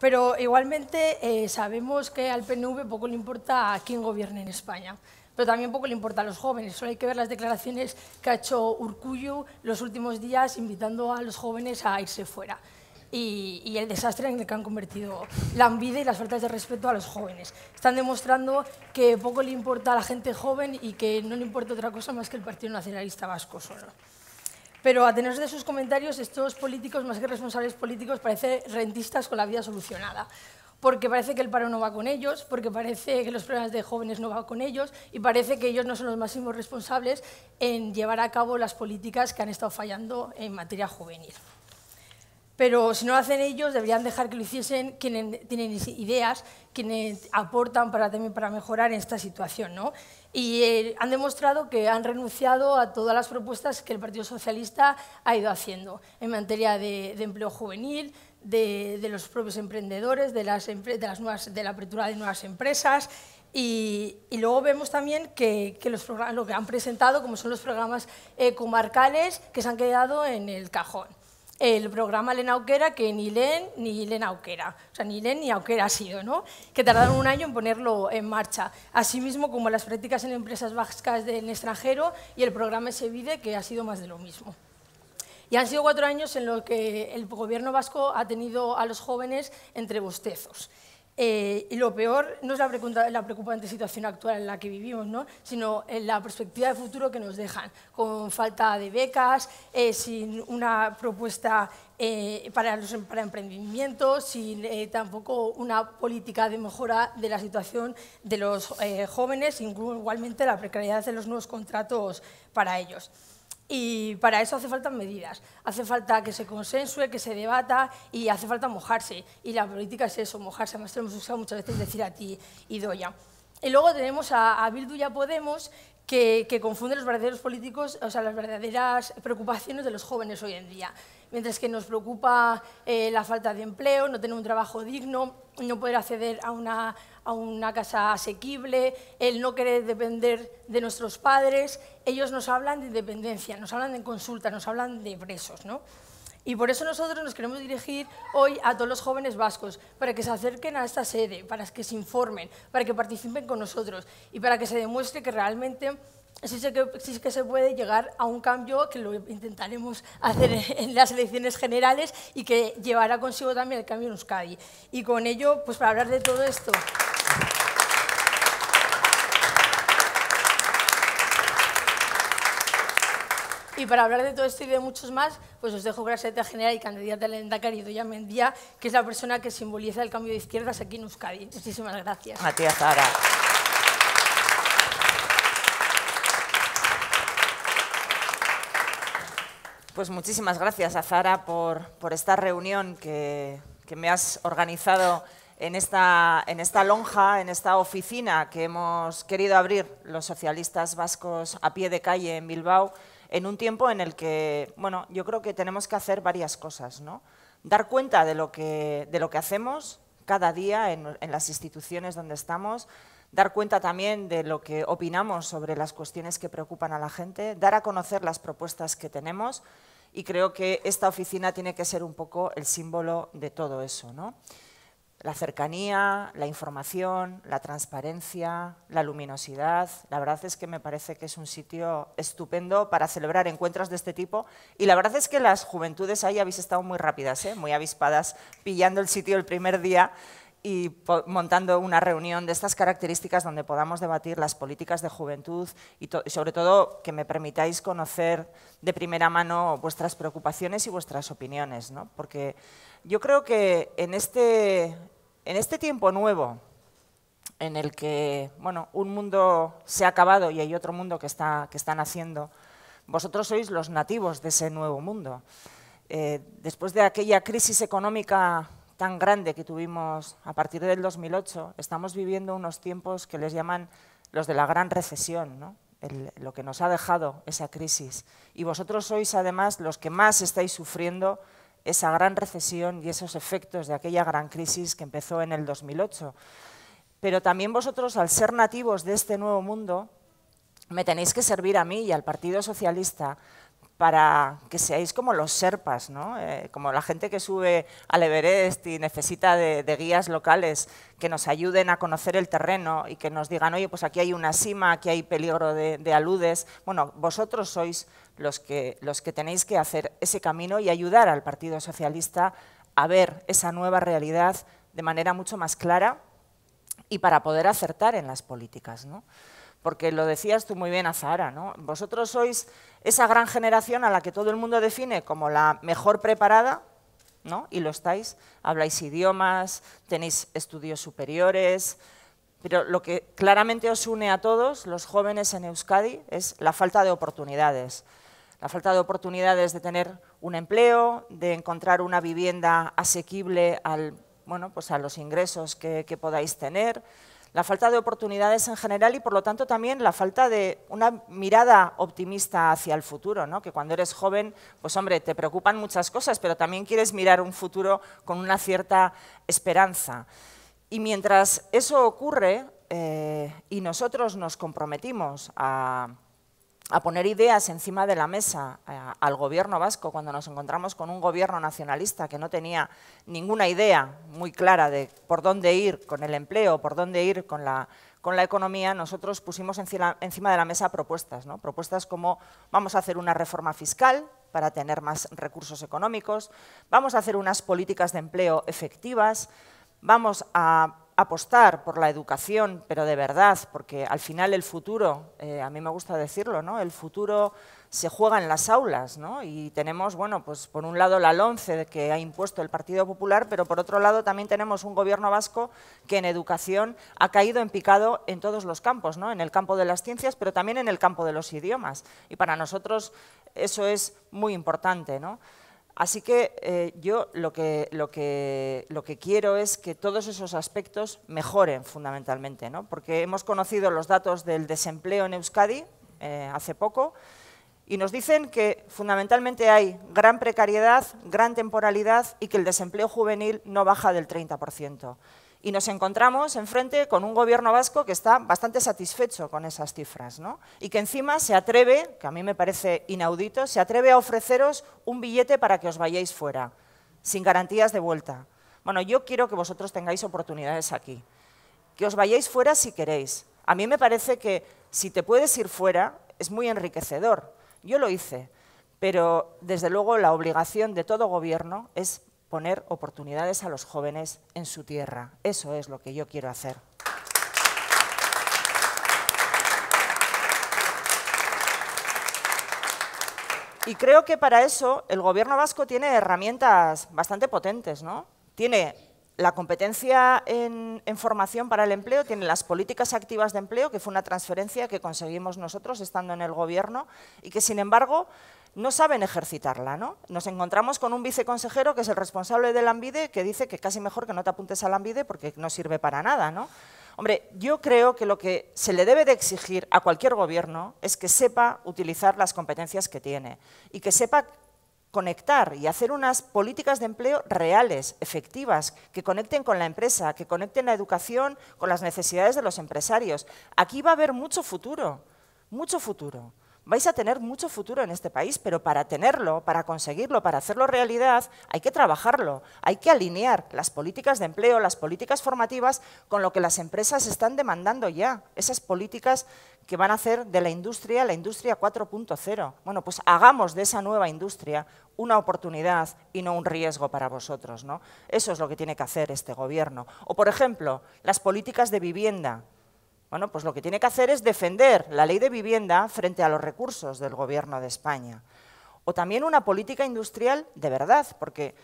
Pero igualmente eh, sabemos que al PNV poco le importa a quién gobierne en España pero también poco le importa a los jóvenes. Solo hay que ver las declaraciones que ha hecho Urcuyo los últimos días invitando a los jóvenes a irse fuera. Y, el desastre en el que han convertido la envidia y las faltas de respeto a los jóvenes. Están demostrando que poco le importa a la gente joven y que no le importa otra cosa más que el Partido Nacionalista Vasco solo. Pero a tener de sus comentarios, estos políticos, más que responsables políticos, parecen rentistas con la vida solucionada. Porque parece que el paro no va con ellos, porque parece que los problemas de jóvenes no van con ellos y parece que ellos no son los máximos responsables en llevar a cabo las políticas que han estado fallando en materia juvenil. Pero si no lo hacen ellos, deberían dejar que lo hiciesen quienes tienen ideas, quienes aportan para, también para mejorar esta situación. ¿no? y eh, han demostrado que han renunciado a todas las propuestas que el Partido Socialista ha ido haciendo en materia de, empleo juvenil, de, los propios emprendedores, de, las, nuevas, de la apertura de nuevas empresas y, luego vemos también que, lo que han presentado, como son los programas eh, comarcales, que se han quedado en el cajón el programa lena Auquera que ni Len ni Elena Auquera, o sea, ni Len ni Auquera ha sido, ¿no? que tardaron un año en ponerlo en marcha, asimismo como las prácticas en empresas vascas del extranjero y el programa Sevide que ha sido más de lo mismo. Y han sido cuatro años en los que el gobierno vasco ha tenido a los jóvenes entre bostezos. Eh, y lo peor no es la, preocupante situación actual en la que vivimos, sino eh, la perspectiva de futuro que nos dejan, con falta de becas, eh, sin una propuesta para, los, emprendimientos, sin tampoco una política de mejora de la situación de los jóvenes, igualmente la precariedad de los nuevos contratos para ellos y para eso hace falta medidas, hace falta que se consensue, que se debata y hace falta mojarse. Y la política es eso, mojarse. Además, hemos usado muchas veces decir a ti, y doña. Y luego tenemos a, a Bildu y a Podemos, que, que confunde los verdaderos políticos, o sea, las verdaderas preocupaciones de los jóvenes hoy en día mientras que nos preocupa eh, la falta de empleo, no tener un trabajo digno, no poder acceder a una, a una casa asequible, el no querer depender de nuestros padres, ellos nos hablan de independencia, nos hablan de consulta, nos hablan de presos. ¿no? Y por eso nosotros nos queremos dirigir hoy a todos los jóvenes vascos, para que se acerquen a esta sede, para que se informen, para que participen con nosotros y para que se demuestre que realmente sí sé que, sí que se puede llegar a un cambio que lo intentaremos hacer en las elecciones generales y que llevará consigo también el cambio en Euskadi. Y con ello, pues para hablar de todo esto... Y para hablar de todo esto y de muchos más, pues os dejo con la secretaria general y candidata de la Doña Mendía, que es la persona que simboliza el cambio de izquierdas aquí en Euskadi. Muchísimas gracias. Matías, Zara. Pues muchísimas gracias a Zara por, esta reunión que, me has organizado en esta, en esta lonja, en esta oficina que hemos querido abrir los socialistas vascos a pie de calle en Bilbao, en un tiempo en el que, bueno, yo creo que tenemos que hacer varias cosas, ¿no? Dar cuenta de lo que, de lo que hacemos cada día en, en las instituciones donde estamos, dar cuenta también de lo que opinamos sobre las cuestiones que preocupan a la gente, dar a conocer las propuestas que tenemos y creo que esta oficina tiene que ser un poco el símbolo de todo eso. La cercanía, la información, la transparencia, la luminosidad. La verdad es que me parece que es un sitio estupendo para celebrar encuentros de este tipo y la verdad es que las juventudes ahí habéis estado muy rápidas, ¿eh? muy avispadas, pillando el sitio el primer día y montando una reunión de estas características donde podamos debatir las políticas de juventud y, sobre todo que me permitáis conocer de primera mano vuestras preocupaciones y vuestras opiniones, ¿no? porque yo creo que en este, en este tiempo nuevo en el que bueno, un mundo se ha acabado y hay otro mundo que está, que está naciendo, vosotros sois los nativos de ese nuevo mundo. Eh, después de aquella crisis económica tan grande que tuvimos a partir del 2008, estamos viviendo unos tiempos que les llaman los de la gran recesión, lo que nos ha dejado esa crisis. Y vosotros sois además los que más estáis sufriendo esa gran recesión y esos efectos de aquella gran crisis que empezó en el 2008. Pero también vosotros, al ser nativos de este nuevo mundo, me tenéis que servir a mí y al Partido Socialista para que seáis como los serpas, ¿no? Eh, como la gente que sube al Everest y necesita de, guías locales que nos ayuden a conocer el terreno y que nos digan, oye, pues aquí hay una cima, aquí hay peligro de, aludes. Bueno, vosotros sois los que, los que tenéis que hacer ese camino y ayudar al Partido Socialista a ver esa nueva realidad de manera mucho más clara y para poder acertar en las políticas. ¿no? Porque lo decías tú muy bien, Azara. vosotros sois esa gran generación a la que todo el mundo define como la mejor preparada, ¿no? Y lo estáis, habláis idiomas, tenéis estudios superiores, pero lo que claramente os une a todos, los jóvenes en Euskadi, es la falta de oportunidades. La falta de oportunidades de tener un empleo, de encontrar una vivienda asequible al, bueno, pues a los ingresos que, que podáis tener, la falta de oportunidades en general y por lo tanto también la falta de una mirada optimista hacia el futuro, ¿no? que cuando eres joven, pues hombre, te preocupan muchas cosas, pero también quieres mirar un futuro con una cierta esperanza. Y mientras eso ocurre eh, y nosotros nos comprometimos a a poner ideas encima de la mesa eh, al gobierno vasco cuando nos encontramos con un gobierno nacionalista que no tenía ninguna idea muy clara de por dónde ir con el empleo, por dónde ir con la, economía, nosotros pusimos encima, encima de la mesa propuestas, ¿no? propuestas como vamos a hacer una reforma fiscal para tener más recursos económicos, vamos a hacer unas políticas de empleo efectivas, vamos a apostar por la educación, pero de verdad, porque al final el futuro, eh, a mí me gusta decirlo, ¿no? el futuro se juega en las aulas, ¿no? Y tenemos, bueno, pues por un lado la LONCE que ha impuesto el Partido Popular, pero por otro lado también tenemos un gobierno vasco que en educación ha caído en picado en todos los campos, ¿no? En el campo de las ciencias, pero también en el campo de los idiomas. Y para nosotros eso es muy importante, ¿no? Así que eh, yo lo que, quiero es que todos esos aspectos mejoren fundamentalmente, ¿no? porque hemos conocido los datos del desempleo en Euskadi eh, hace poco y nos dicen que fundamentalmente hay gran precariedad, gran temporalidad y que el desempleo juvenil no baja del 30% y nos encontramos enfrente con un gobierno vasco que está bastante satisfecho con esas cifras ¿no? y que encima se atreve, que a mí me parece inaudito, se atreve a ofreceros un billete para que os vayáis fuera, sin garantías de vuelta. Bueno, yo quiero que vosotros tengáis oportunidades aquí, que os vayáis fuera si queréis. A mí me parece que si te puedes ir fuera es muy enriquecedor. Yo lo hice, pero desde luego la obligación de todo gobierno es poner oportunidades a los jóvenes en su tierra. Eso es lo que yo quiero hacer. Y creo que para eso el Gobierno vasco tiene herramientas bastante potentes, ¿no? Tiene la competencia en, en, formación para el empleo, tiene las políticas activas de empleo, que fue una transferencia que conseguimos nosotros estando en el Gobierno y que, sin embargo, no saben ejercitarla. ¿no? Nos encontramos con un viceconsejero que es el responsable del AMBIDE que dice que casi mejor que no te apuntes al AMBIDE porque no sirve para nada. ¿no? Hombre, yo creo que lo que se le debe de exigir a cualquier gobierno es que sepa utilizar las competencias que tiene y que sepa conectar y hacer unas políticas de empleo reales, efectivas, que conecten con la empresa, que conecten la educación con las necesidades de los empresarios. Aquí va a haber mucho futuro, mucho futuro vais a tener mucho futuro en este país, pero para tenerlo, para conseguirlo, para hacerlo realidad, hay que trabajarlo, hay que alinear las políticas de empleo, las políticas formativas con lo que las empresas están demandando ya, esas políticas que van a hacer de la industria la industria 4.0. Bueno, pues hagamos de esa nueva industria una oportunidad y no un riesgo para vosotros. ¿no? Eso es lo que tiene que hacer este gobierno. O, por ejemplo, las políticas de vivienda. Bueno, pues lo que tiene que hacer es defender la ley de vivienda frente a los recursos del Gobierno de España. O también una política industrial de verdad, porque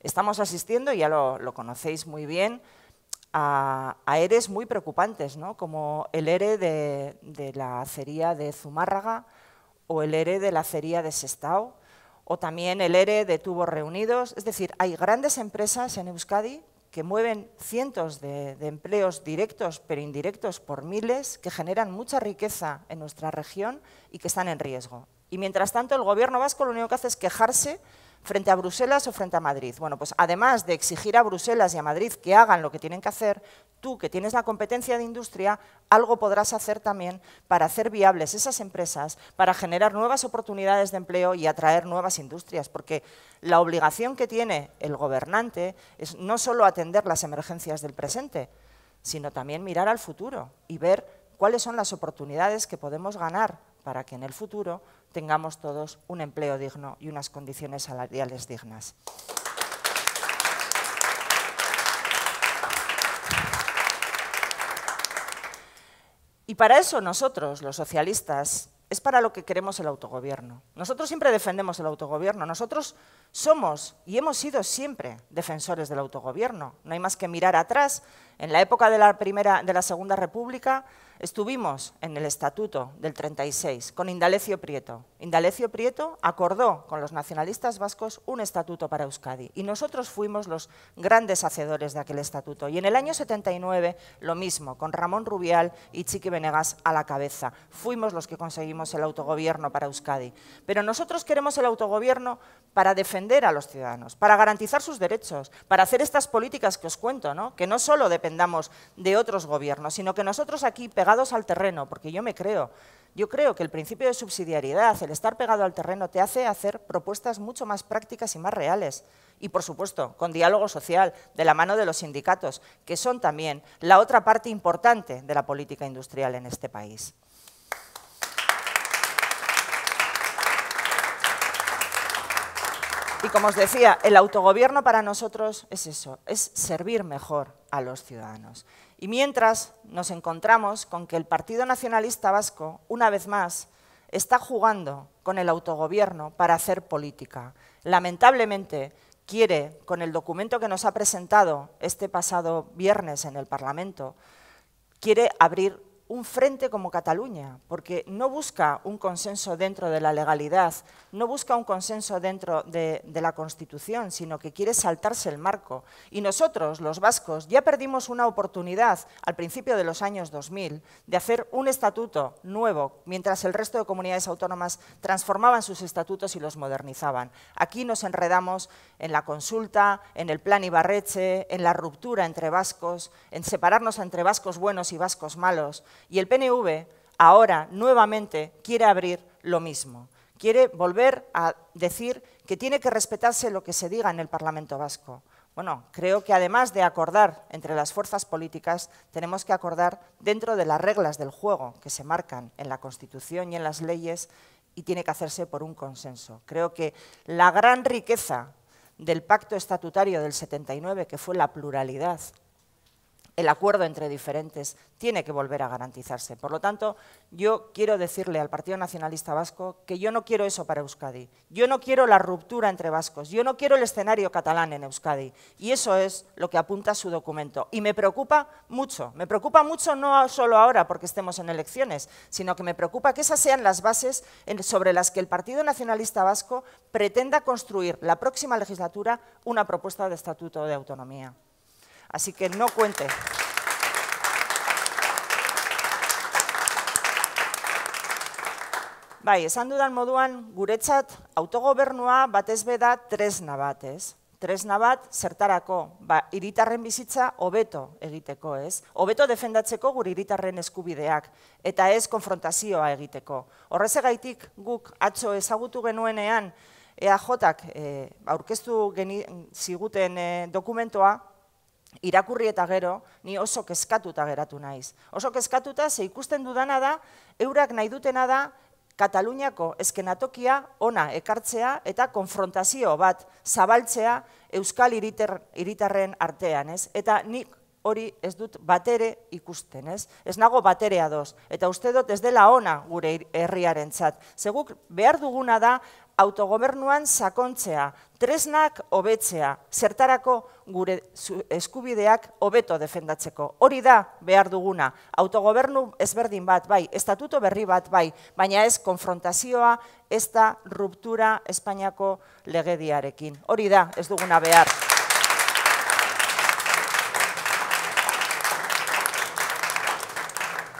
estamos asistiendo, ya lo, conocéis muy bien, a, EREs muy preocupantes, ¿no? como el ERE de, de la acería de Zumárraga o el ERE de la acería de Sestao o también el ERE de Tubos Reunidos. Es decir, hay grandes empresas en Euskadi que mueven cientos de, empleos directos pero indirectos por miles, que generan mucha riqueza en nuestra región y que están en riesgo. Y mientras tanto el gobierno vasco lo único que hace es quejarse frente a Bruselas o frente a Madrid. Bueno, pues además de exigir a Bruselas y a Madrid que hagan lo que tienen que hacer, tú que tienes la competencia de industria, algo podrás hacer también para hacer viables esas empresas, para generar nuevas oportunidades de empleo y atraer nuevas industrias, porque la obligación que tiene el gobernante es no solo atender las emergencias del presente, sino también mirar al futuro y ver cuáles son las oportunidades que podemos ganar para que en el futuro tengamos todos un empleo digno y unas condiciones salariales dignas. Y para eso nosotros, los socialistas, es para lo que queremos el autogobierno. Nosotros siempre defendemos el autogobierno. Nosotros somos y hemos sido siempre defensores del autogobierno. No hay más que mirar atrás. En la época de la, primera, de la Segunda República, Estuvimos en el Estatuto del 36 con Indalecio Prieto. Indalecio Prieto acordó con los nacionalistas vascos un estatuto para Euskadi y nosotros fuimos los grandes hacedores de aquel estatuto. Y en el año 79 lo mismo, con Ramón Rubial y Chiqui Venegas a la cabeza. Fuimos los que conseguimos el autogobierno para Euskadi. Pero nosotros queremos el autogobierno para defender a los ciudadanos, para garantizar sus derechos, para hacer estas políticas que os cuento, que no solo dependamos de otros gobiernos, sino que nosotros aquí pegamos pegados al terreno, porque yo me creo. Yo creo que el principio de subsidiariedad, el estar pegado al terreno, te hace hacer propuestas mucho más prácticas y más reales. Y, por supuesto, con diálogo social, de la mano de los sindicatos, que son también la otra parte importante de la política industrial en este país. Y como os decía, el autogobierno para nosotros es eso, es servir mejor a los ciudadanos. Y mientras nos encontramos con que el Partido Nacionalista Vasco, una vez más, está jugando con el autogobierno para hacer política. Lamentablemente, quiere, con el documento que nos ha presentado este pasado viernes en el Parlamento, quiere abrir un frente como Cataluña, porque no busca un consenso dentro de la legalidad, no busca un consenso dentro de, la Constitución, sino que quiere saltarse el marco. Y nosotros, los vascos, ya perdimos una oportunidad al principio de los años 2000 de hacer un estatuto nuevo, mientras el resto de comunidades autónomas transformaban sus estatutos y los modernizaban. Aquí nos enredamos en la consulta, en el plan Ibarreche, en la ruptura entre vascos, en separarnos entre vascos buenos y vascos malos. Y el PNV ahora nuevamente quiere abrir lo mismo. Quiere volver a decir que tiene que respetarse lo que se diga en el Parlamento Vasco. Bueno, creo que además de acordar entre las fuerzas políticas, tenemos que acordar dentro de las reglas del juego que se marcan en la Constitución y en las leyes y tiene que hacerse por un consenso. Creo que la gran riqueza del pacto estatutario del 79, que fue la pluralidad el acuerdo entre diferentes tiene que volver a garantizarse. Por lo tanto, yo quiero decirle al Partido Nacionalista Vasco que yo no quiero eso para Euskadi. Yo no quiero la ruptura entre vascos. Yo no quiero el escenario catalán en Euskadi. Y eso es lo que apunta su documento. Y me preocupa mucho. Me preocupa mucho no solo ahora porque estemos en elecciones, sino que me preocupa que esas sean las bases sobre las que el Partido Nacionalista Vasco pretenda construir la próxima legislatura una propuesta de estatuto de autonomía. Así que no cuente. Bai, esan dudan moduan, guretzat autogobernua batez beda tresna bat, ez? Tresna bat zertarako, ba, iritarren bizitza hobeto egiteko, ez? Hobeto defendatzeko gure iritarren eskubideak, eta ez konfrontazioa egiteko. Horrez egaitik guk atzo ezagutu genuenean, EAJak e, aurkeztu ziguten eh, dokumentoa, irakurri eta gero, ni oso kezkatuta geratu naiz. Oso kezkatuta ze ikusten dudana da, eurak nahi dutena da, Kataluniako eskenatokia ona ekartzea eta konfrontazio bat zabaltzea Euskal Iritarren artean, ez? Eta nik hori ez dut batere ikusten, ez? Ez nago baterea doz, eta uste dut ez dela ona gure herriaren txat. Zeguk behar duguna da autogobernuan sakontzea, tresnak hobetzea, zertarako gure eskubideak hobeto defendatzeko. Hori da behar duguna, autogobernu ezberdin bat, bai, estatuto berri bat, bai, baina ez konfrontazioa, ez da ruptura Espainiako legediarekin. Hori da, ez duguna behar.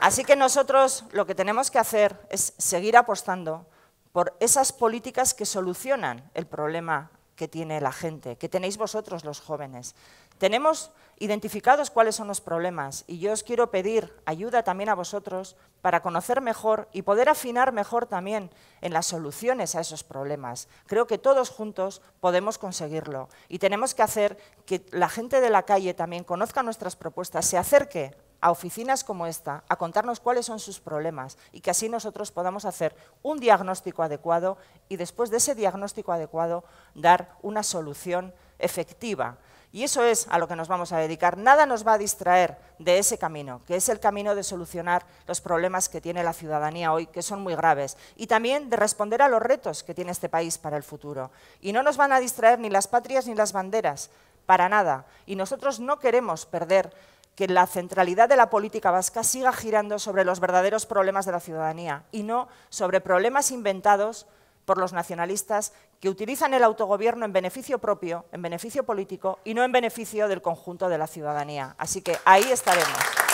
Así que nosotros lo que tenemos que hacer es seguir apostando por esas políticas que solucionan el problema que tiene la gente, que tenéis vosotros los jóvenes. Tenemos identificados cuáles son los problemas y yo os quiero pedir ayuda también a vosotros para conocer mejor y poder afinar mejor también en las soluciones a esos problemas. Creo que todos juntos podemos conseguirlo y tenemos que hacer que la gente de la calle también conozca nuestras propuestas, se acerque a oficinas como esta, a contarnos cuáles son sus problemas y que así nosotros podamos hacer un diagnóstico adecuado y después de ese diagnóstico adecuado dar una solución efectiva. Y eso es a lo que nos vamos a dedicar. Nada nos va a distraer de ese camino, que es el camino de solucionar los problemas que tiene la ciudadanía hoy, que son muy graves, y también de responder a los retos que tiene este país para el futuro. Y no nos van a distraer ni las patrias ni las banderas, para nada. Y nosotros no queremos perder que la centralidad de la política vasca siga girando sobre los verdaderos problemas de la ciudadanía y no sobre problemas inventados por los nacionalistas que utilizan el autogobierno en beneficio propio, en beneficio político y no en beneficio del conjunto de la ciudadanía. Así que ahí estaremos.